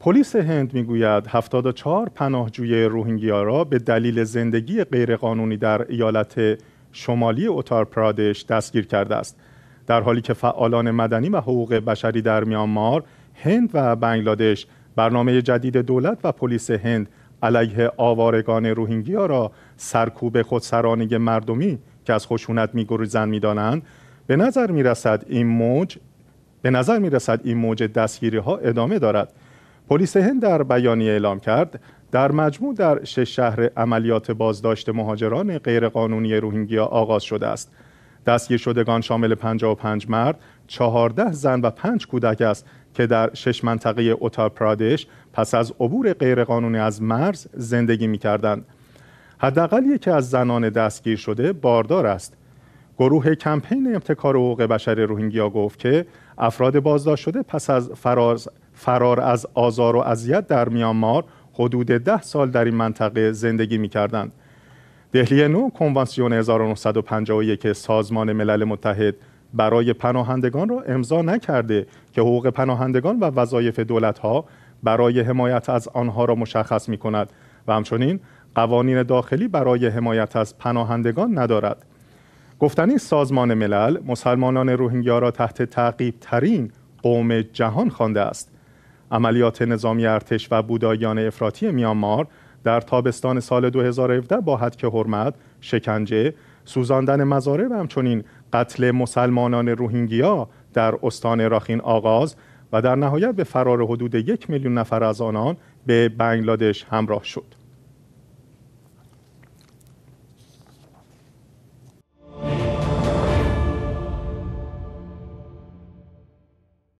پلیس هند میگوید 74 پناهجوی روهینگیا را به دلیل زندگی غیرقانونی در ایالت شمالی پرادش دستگیر کرده است در حالی که فعالان مدنی و حقوق بشری در میانمار هند و بنگلادش برنامه جدید دولت و پلیس هند علیه آوارگان روهینگیا را سرکوب خودسرانه مردمی که از خشونت میگریزند میدانند به نظر میرسد این موج به نظر می این موج دستگیری ها ادامه دارد پلیس هند در بیانیه اعلام کرد در مجموع در شش شهر عملیات بازداشت مهاجران غیرقانونی روهینگیا آغاز شده است دستگیر شدگان شامل 55 مرد، 14 زن و 5 کودک است که در شش منطقه اوتار پرادش پس از عبور غیرقانونی از مرز زندگی می کردند. حداقل یکی از زنان دستگیر شده باردار است. گروه کمپین ابتکار حقوق بشر روهینگیا گفت که افراد بازداشت شده پس از فراز فرار از آزار و اذیت در میانمار حدود ده سال در این منطقه زندگی می کردند. دهلی نو کنوانسیون 1951 سازمان ملل متحد برای پناهندگان را امضا نکرده که حقوق پناهندگان و وظایف ها برای حمایت از آنها را مشخص می کند و همچنین قوانین داخلی برای حمایت از پناهندگان ندارد. گفتنی سازمان ملل مسلمانان روهینگیا را تحت تعقیب ترین قوم جهان خوانده است. عملیات نظامی ارتش و بودایان افراطی میانمار در تابستان سال 2017 با حدک حرمت، شکنجه، سوزاندن مزارع و همچنین قتل مسلمانان روهینگیا در استان راخین آغاز و در نهایت به فرار حدود یک میلیون نفر از آنان به بنگلادش همراه شد.